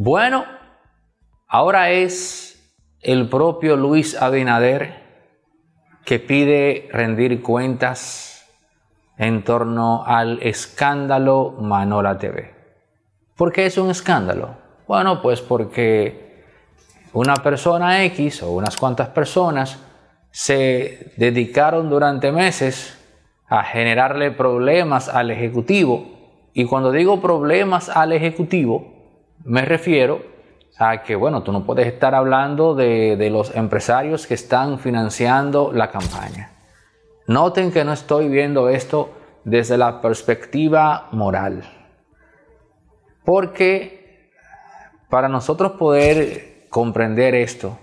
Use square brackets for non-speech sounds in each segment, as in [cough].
Bueno, ahora es el propio Luis Abinader que pide rendir cuentas en torno al escándalo Manola TV. ¿Por qué es un escándalo? Bueno, pues porque una persona X o unas cuantas personas se dedicaron durante meses a generarle problemas al Ejecutivo. Y cuando digo problemas al Ejecutivo, me refiero a que, bueno, tú no puedes estar hablando de, los empresarios que están financiando la campaña. Noten que no estoy viendo esto desde la perspectiva moral. Porque para nosotros poder comprender esto,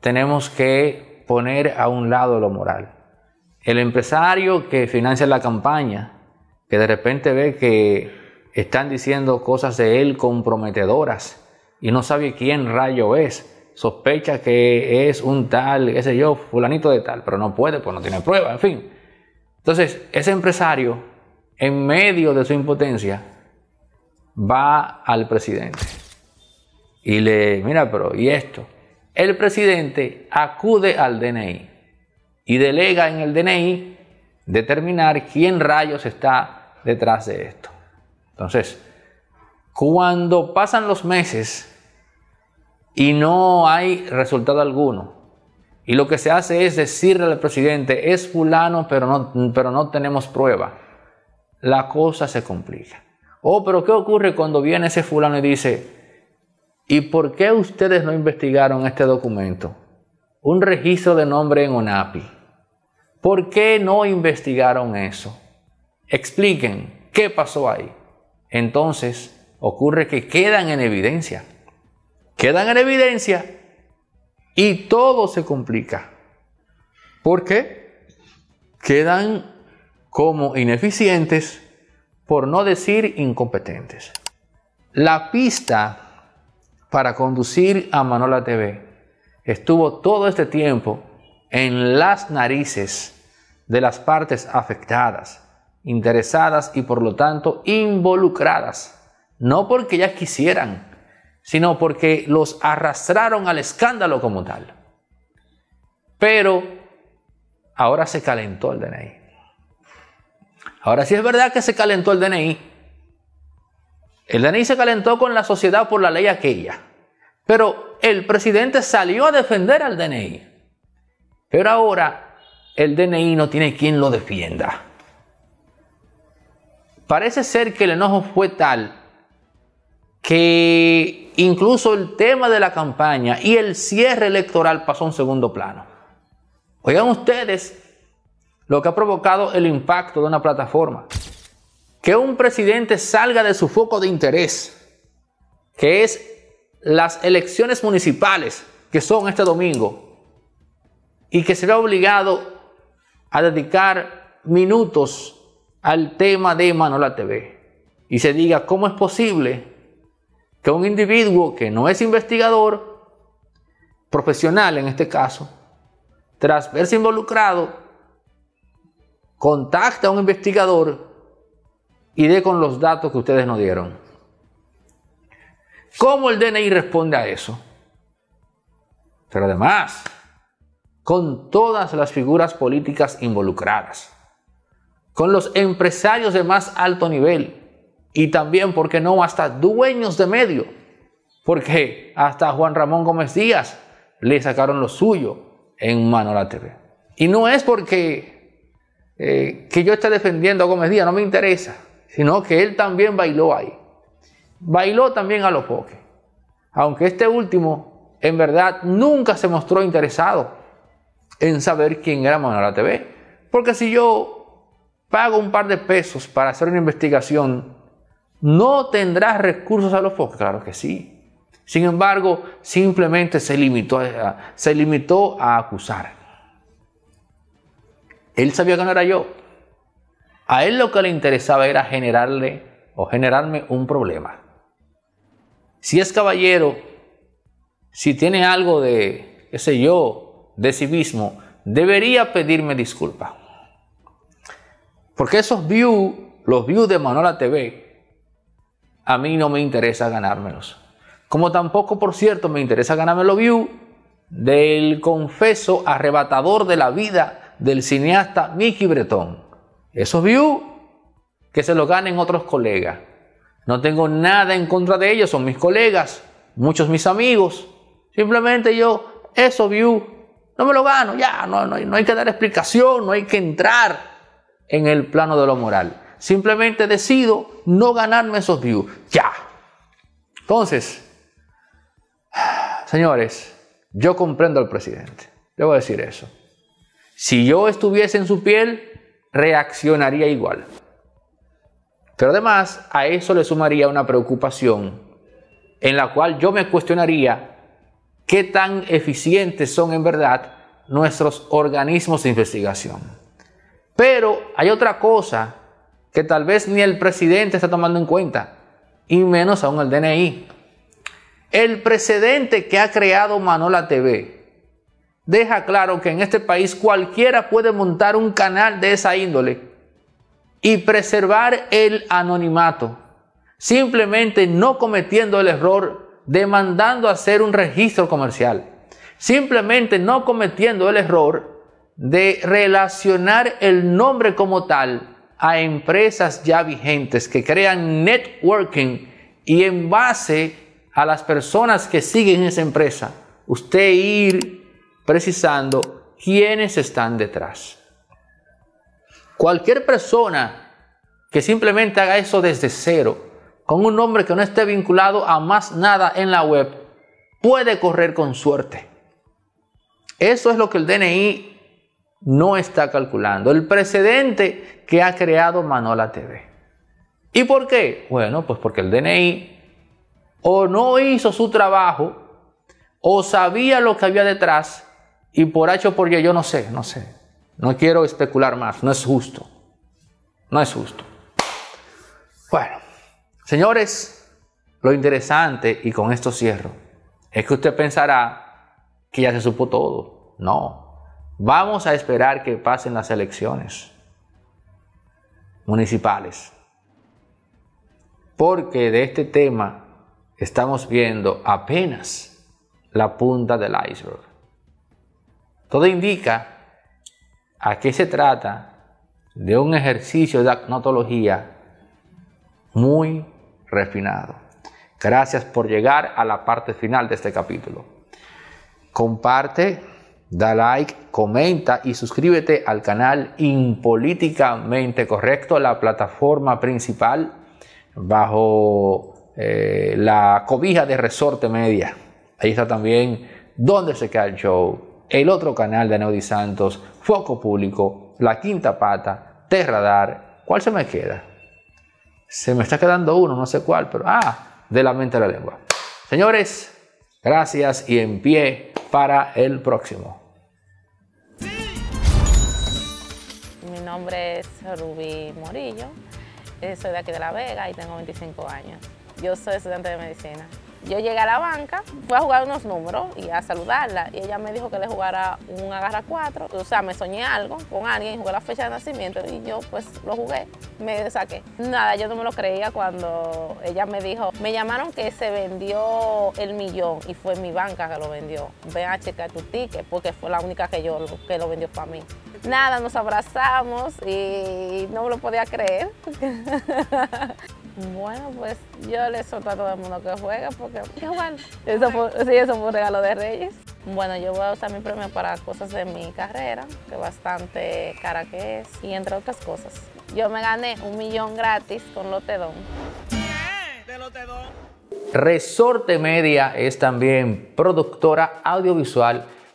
tenemos que poner a un lado lo moral. El empresario que financia la campaña, que de repente ve que están diciendo cosas de él comprometedoras y no sabe quién rayo es. Sospecha que es un tal, qué sé yo, fulanito de tal, pero no puede, pues no tiene prueba, en fin. Entonces, ese empresario, en medio de su impotencia, va al presidente y le, mira, pero, ¿y esto? El presidente acude al DNI y delega en el DNI determinar quién rayos está detrás de esto. Entonces, cuando pasan los meses y no hay resultado alguno, y lo que se hace es decirle al presidente, es fulano, pero no, pero no tenemos prueba, la cosa se complica. Oh, pero ¿qué ocurre cuando viene ese fulano y dice, ¿y por qué ustedes no investigaron este documento? Un registro de nombre en ONAPI. ¿Por qué no investigaron eso? Expliquen, ¿qué pasó ahí? entonces ocurre que quedan en evidencia. Quedan en evidencia y todo se complica. ¿Por qué? Quedan como ineficientes, por no decir incompetentes. La pista para conducir a Manola TV estuvo todo este tiempo en las narices de las partes afectadas interesadas y por lo tanto involucradas. No porque ellas quisieran, sino porque los arrastraron al escándalo como tal. Pero ahora se calentó el DNI. Ahora sí es verdad que se calentó el DNI. El DNI se calentó con la sociedad por la ley aquella. Pero el presidente salió a defender al DNI. Pero ahora el DNI no tiene quien lo defienda. Parece ser que el enojo fue tal que incluso el tema de la campaña y el cierre electoral pasó a un segundo plano. Oigan ustedes lo que ha provocado el impacto de una plataforma. Que un presidente salga de su foco de interés, que es las elecciones municipales, que son este domingo, y que se obligado a dedicar minutos al tema de Manola TV y se diga cómo es posible que un individuo que no es investigador, profesional en este caso, tras verse involucrado, contacte a un investigador y dé con los datos que ustedes nos dieron. ¿Cómo el DNI responde a eso? Pero además, con todas las figuras políticas involucradas con los empresarios de más alto nivel y también, porque no?, hasta dueños de medio, porque hasta Juan Ramón Gómez Díaz le sacaron lo suyo en la TV. Y no es porque eh, que yo esté defendiendo a Gómez Díaz, no me interesa, sino que él también bailó ahí. Bailó también a los poques, aunque este último en verdad nunca se mostró interesado en saber quién era Manola TV, porque si yo pago un par de pesos para hacer una investigación, ¿no tendrás recursos a los pocos? Claro que sí. Sin embargo, simplemente se limitó a, se limitó a acusar. Él sabía que no era yo. A él lo que le interesaba era generarle o generarme un problema. Si es caballero, si tiene algo de, qué sé yo, de civismo, debería pedirme disculpas. Porque esos views, los views de Manola TV, a mí no me interesa ganármelos. Como tampoco, por cierto, me interesa ganarme los views del confeso arrebatador de la vida del cineasta Mickey Breton. Esos views que se los ganen otros colegas. No tengo nada en contra de ellos, son mis colegas, muchos mis amigos. Simplemente yo, esos views, no me lo gano, ya, no, no, no hay que dar explicación, no hay que entrar en el plano de lo moral. Simplemente decido no ganarme esos views. Ya. Entonces, señores, yo comprendo al presidente. Debo decir eso. Si yo estuviese en su piel, reaccionaría igual. Pero además, a eso le sumaría una preocupación en la cual yo me cuestionaría qué tan eficientes son en verdad nuestros organismos de investigación. Pero hay otra cosa que tal vez ni el presidente está tomando en cuenta, y menos aún el DNI. El precedente que ha creado Manola TV deja claro que en este país cualquiera puede montar un canal de esa índole y preservar el anonimato, simplemente no cometiendo el error demandando hacer un registro comercial, simplemente no cometiendo el error de relacionar el nombre como tal a empresas ya vigentes que crean networking y en base a las personas que siguen esa empresa, usted ir precisando quiénes están detrás. Cualquier persona que simplemente haga eso desde cero, con un nombre que no esté vinculado a más nada en la web, puede correr con suerte. Eso es lo que el DNI no está calculando el precedente que ha creado Manola TV. ¿Y por qué? Bueno, pues porque el DNI o no hizo su trabajo o sabía lo que había detrás y por hecho, porque por yo no sé, no sé. No quiero especular más, no es justo. No es justo. Bueno, señores, lo interesante, y con esto cierro, es que usted pensará que ya se supo todo. No, Vamos a esperar que pasen las elecciones municipales. Porque de este tema estamos viendo apenas la punta del iceberg. Todo indica a qué se trata de un ejercicio de acnotología muy refinado. Gracias por llegar a la parte final de este capítulo. Comparte Da like, comenta y suscríbete al canal Impolíticamente Correcto, la plataforma principal bajo eh, la cobija de Resorte Media. Ahí está también Donde se queda el show, el otro canal de Neudi Santos, Foco Público, La Quinta Pata, Terradar. ¿Cuál se me queda? Se me está quedando uno, no sé cuál, pero ah, de la mente a la lengua. Señores, gracias y en pie para el próximo. Mi nombre es Rubí Morillo, eh, soy de aquí de La Vega y tengo 25 años. Yo soy estudiante de medicina. Yo llegué a la banca, fui a jugar unos números y a saludarla y ella me dijo que le jugara un agarra cuatro, o sea, me soñé algo con alguien, jugué la fecha de nacimiento y yo pues lo jugué, me saqué. Nada, yo no me lo creía cuando ella me dijo, me llamaron que se vendió el millón y fue mi banca que lo vendió, ven a checar tu ticket porque fue la única que yo que lo vendió para mí nada, nos abrazamos y no lo podía creer. [laughs] bueno, pues yo le suelto a todo el mundo que juega porque igual, eso fue, sí, eso fue un regalo de Reyes. Bueno, yo voy a usar mi premio para cosas de mi carrera, que bastante cara que es, y entre otras cosas. Yo me gané un millón gratis con Lotedón. ¿De Lotedón? Resorte Media es también productora audiovisual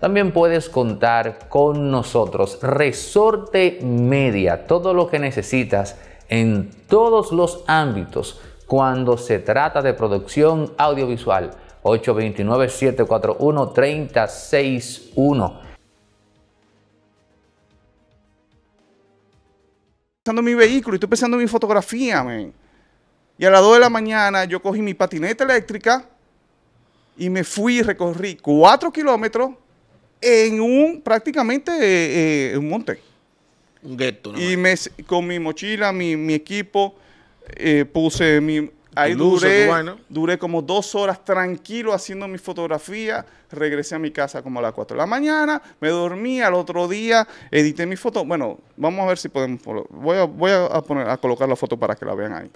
también puedes contar con nosotros, Resorte Media, todo lo que necesitas en todos los ámbitos cuando se trata de producción audiovisual. 829-741-3061. Pensando en mi vehículo y estoy pensando en mi fotografía, Y a las 2 de la mañana yo cogí mi patineta eléctrica y me fui y recorrí 4 kilómetros en un prácticamente eh, eh, un monte. Un gueto. ¿no? Y me, con mi mochila, mi, equipo, eh, puse mi... Ahí duré, duré como dos horas tranquilo haciendo mi fotografía. Regresé a mi casa como a las 4 de la mañana. Me dormí al otro día. Edité mi foto. Bueno, vamos a ver si podemos. Voy a, voy a, poner, a colocar la foto para que la vean ahí.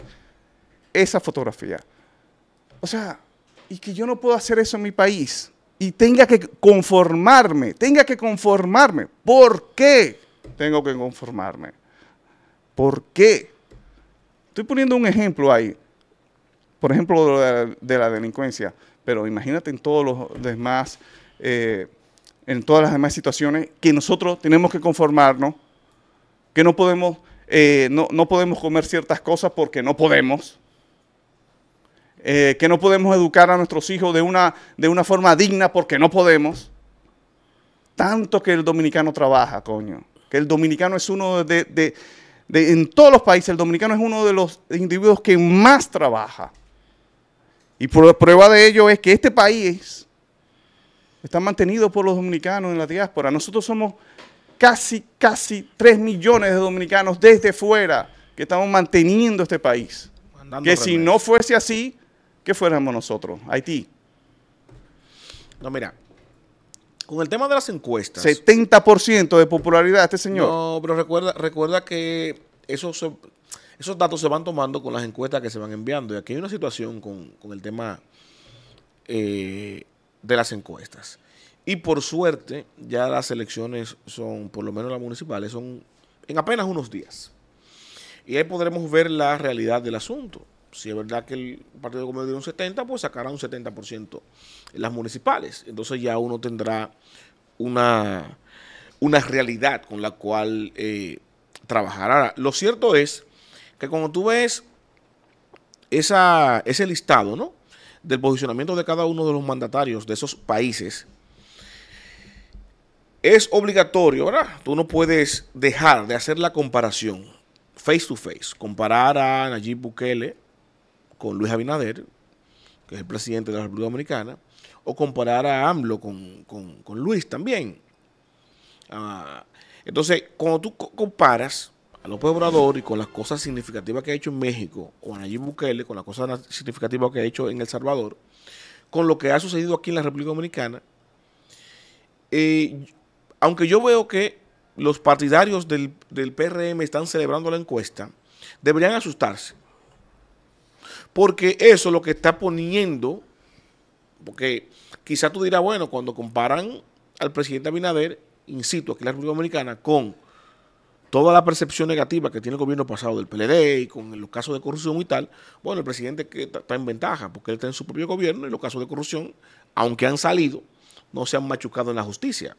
Esa fotografía. O sea, y que yo no puedo hacer eso en mi país y tenga que conformarme, tenga que conformarme. ¿Por qué tengo que conformarme? ¿Por qué? Estoy poniendo un ejemplo ahí, por ejemplo, de la, delincuencia, pero imagínate en todos los demás, eh, en todas las demás situaciones que nosotros tenemos que conformarnos, que no podemos, eh, no, no podemos comer ciertas cosas porque no podemos eh, que no podemos educar a nuestros hijos de una, de una forma digna porque no podemos. Tanto que el dominicano trabaja, coño. Que el dominicano es uno de, en todos los países, el dominicano es uno de los individuos que más trabaja. Y por, prueba de ello es que este país está mantenido por los dominicanos en la diáspora. Nosotros somos casi, casi 3 millones de dominicanos desde fuera que estamos manteniendo este país. que si no fuese así, ¿Qué fuéramos nosotros? Haití. No, mira, con el tema de las encuestas. 70% de popularidad este señor. No, pero recuerda, recuerda que esos esos datos se van tomando con las encuestas que se van enviando. Y aquí hay una situación con, el tema eh, de las encuestas. Y por suerte, ya las elecciones son, por lo menos las municipales, son en apenas unos días. Y ahí podremos ver la realidad del asunto si es verdad que el Partido Comunista dio un 70, pues sacará un 70% en las municipales. Entonces ya uno tendrá una, una realidad con la cual eh, trabajar. Ahora, lo cierto es que cuando tú ves ese listado, Del posicionamiento de cada uno de los mandatarios de esos países, es obligatorio, ¿verdad? Tú no puedes dejar de hacer la comparación face to face, comparar a Nayib Bukele con Luis Abinader, que es el presidente de la República Dominicana, o comparar a AMLO con, Luis también. Ah, entonces, cuando tú comparas a López Obrador y con las cosas significativas que ha hecho en México, con Nayib Bukele, con las cosas significativas que ha hecho en El Salvador, con lo que ha sucedido aquí en la República Dominicana, eh, aunque yo veo que los partidarios del, del PRM están celebrando la encuesta, deberían asustarse. Porque eso es lo que está poniendo, porque quizá tú dirás, bueno, cuando comparan al presidente Abinader, insisto, aquí en la República Dominicana, con toda la percepción negativa que tiene el gobierno pasado del PLD y con los casos de corrupción y tal, bueno, el presidente está en ventaja, porque él está en su propio gobierno y los casos de corrupción, aunque han salido, no se han machucado en la justicia.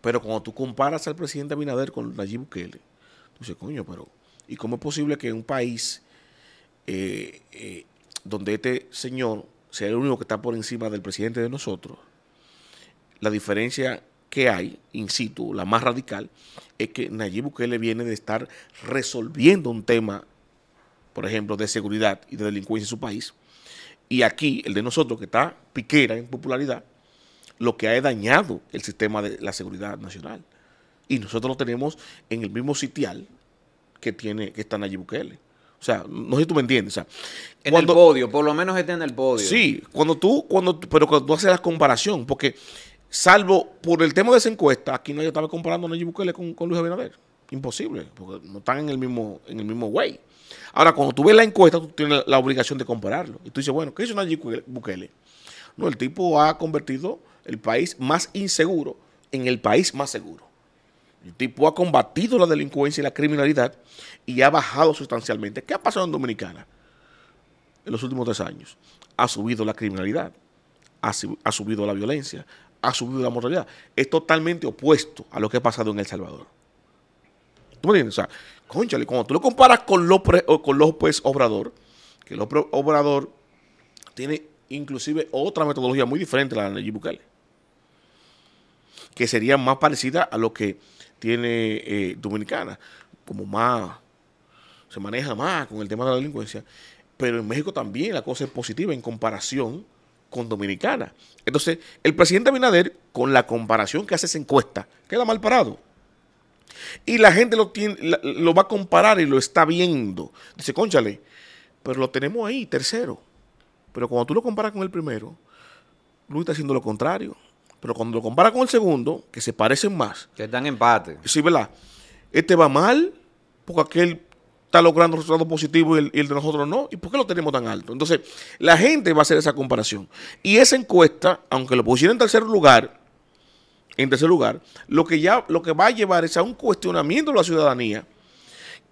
Pero cuando tú comparas al presidente Abinader con Nayib Bukele, tú dices, coño, pero ¿y cómo es posible que un país eh, eh, donde este señor sea el único que está por encima del presidente de nosotros, la diferencia que hay, in situ, la más radical, es que Nayib Bukele viene de estar resolviendo un tema, por ejemplo, de seguridad y de delincuencia en su país, y aquí, el de nosotros, que está piquera en popularidad, lo que ha dañado el sistema de la seguridad nacional. Y nosotros lo tenemos en el mismo sitial que tiene que está Nayib Bukele. O sea, no sé si tú me entiendes. O sea, en el podio, por lo menos esté en el podio. Sí, cuando tú, cuando, pero cuando tú haces la comparación, porque salvo por el tema de esa encuesta, aquí nadie estaba comparando a Nayib Bukele con, Luis Abinader. Imposible, porque no están en el mismo, en el mismo way. Ahora, cuando tú ves la encuesta, tú tienes la, obligación de compararlo. Y tú dices, bueno, ¿qué hizo Nayib Bukele? No, el tipo ha convertido el país más inseguro en el país más seguro. El tipo ha combatido la delincuencia y la criminalidad y ha bajado sustancialmente. ¿Qué ha pasado en Dominicana en los últimos tres años? Ha subido la criminalidad, ha, subido la violencia, ha subido la mortalidad. Es totalmente opuesto a lo que ha pasado en El Salvador. ¿Tú me entiendes? O sea, conchale, cuando tú lo comparas con López, con Obrador, que López Obrador tiene inclusive otra metodología muy diferente a la de Nayib que sería más parecida a lo que tiene eh, Dominicana, como más, se maneja más con el tema de la delincuencia, pero en México también la cosa es positiva en comparación con Dominicana. Entonces, el presidente Abinader, con la comparación que hace esa encuesta, queda mal parado. Y la gente lo, tiene, lo va a comparar y lo está viendo. Dice, conchale, pero lo tenemos ahí, tercero. Pero cuando tú lo comparas con el primero, Luis está haciendo lo contrario. Pero cuando lo compara con el segundo, que se parecen más. Que están empate. Sí, ¿verdad? Este va mal, porque aquel está logrando resultados positivos y el, de nosotros no. ¿Y por qué lo tenemos tan alto? Entonces, la gente va a hacer esa comparación. Y esa encuesta, aunque lo pusiera en tercer lugar, en tercer lugar, lo que ya, lo que va a llevar es a un cuestionamiento de la ciudadanía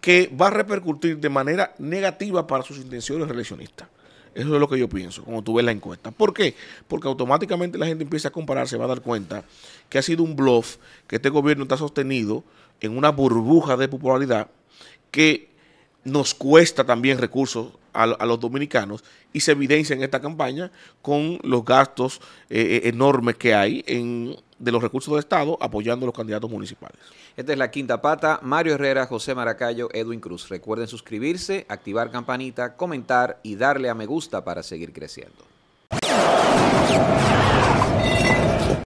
que va a repercutir de manera negativa para sus intenciones relacionistas. Eso es lo que yo pienso cuando tú ves la encuesta. ¿Por qué? Porque automáticamente la gente empieza a compararse, va a dar cuenta que ha sido un bluff, que este gobierno está sostenido en una burbuja de popularidad que nos cuesta también recursos a, los dominicanos y se evidencia en esta campaña con los gastos eh, eh, enormes que hay en de los recursos del Estado apoyando a los candidatos municipales. Esta es la quinta pata. Mario Herrera, José Maracayo, Edwin Cruz. Recuerden suscribirse, activar campanita, comentar y darle a me gusta para seguir creciendo.